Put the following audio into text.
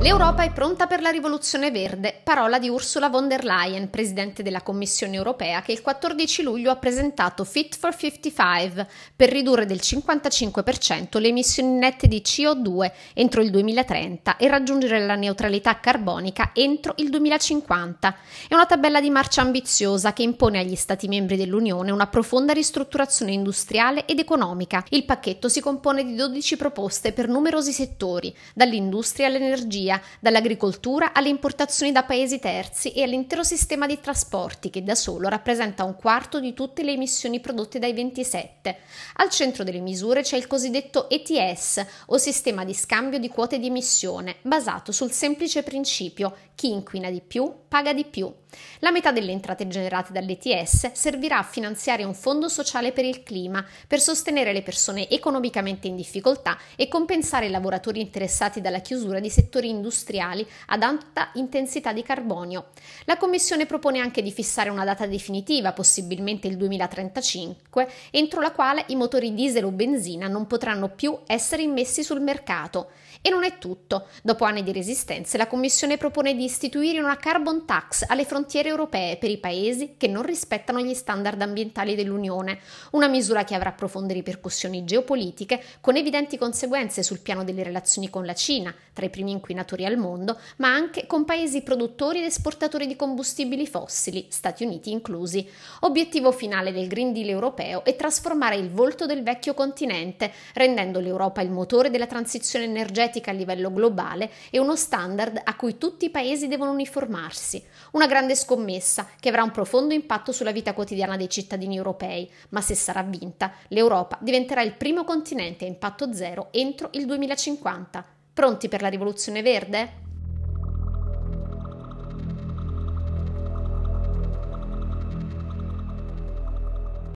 L'Europa è pronta per la rivoluzione verde, parola di Ursula von der Leyen, presidente della Commissione europea, che il 14 luglio ha presentato Fit for 55 per ridurre del 55% le emissioni nette di CO2 entro il 2030 e raggiungere la neutralità carbonica entro il 2050. È una tabella di marcia ambiziosa che impone agli Stati membri dell'Unione una profonda ristrutturazione industriale ed economica. Il pacchetto si compone di 12 proposte per numerosi settori, dall'industria all'energia materia, dall'agricoltura alle importazioni da paesi terzi e all'intero sistema di trasporti che da solo rappresenta un quarto di tutte le emissioni prodotte dai 27. Al centro delle misure c'è il cosiddetto ETS, o sistema di scambio di quote di emissione, basato sul semplice principio chi inquina di più paga di più. La metà delle entrate generate dall'ETS servirà a finanziare un fondo sociale per il clima, per sostenere le persone economicamente in difficoltà e compensare i lavoratori interessati dalla chiusura di settori industriali industriali ad alta intensità di carbonio. La Commissione propone anche di fissare una data definitiva, possibilmente il 2035, entro la quale i motori diesel o benzina non potranno più essere immessi sul mercato. E non è tutto. Dopo anni di resistenze, la Commissione propone di istituire una carbon tax alle frontiere europee per i paesi che non rispettano gli standard ambientali dell'Unione, una misura che avrà profonde ripercussioni geopolitiche con evidenti conseguenze sul piano delle relazioni con la Cina, tra i primi inquinatori lavoratori al mondo, ma anche con paesi produttori ed esportatori di combustibili fossili, Stati Uniti inclusi. Obiettivo finale del Green Deal europeo è trasformare il volto del vecchio continente, rendendo l'Europa il motore della transizione energetica a livello globale e uno standard a cui tutti i paesi devono uniformarsi. Una grande scommessa che avrà un profondo impatto sulla vita quotidiana dei cittadini europei, ma se sarà vinta, l'Europa diventerà il primo continente a impatto zero entro il 2050. Pronti per la rivoluzione verde?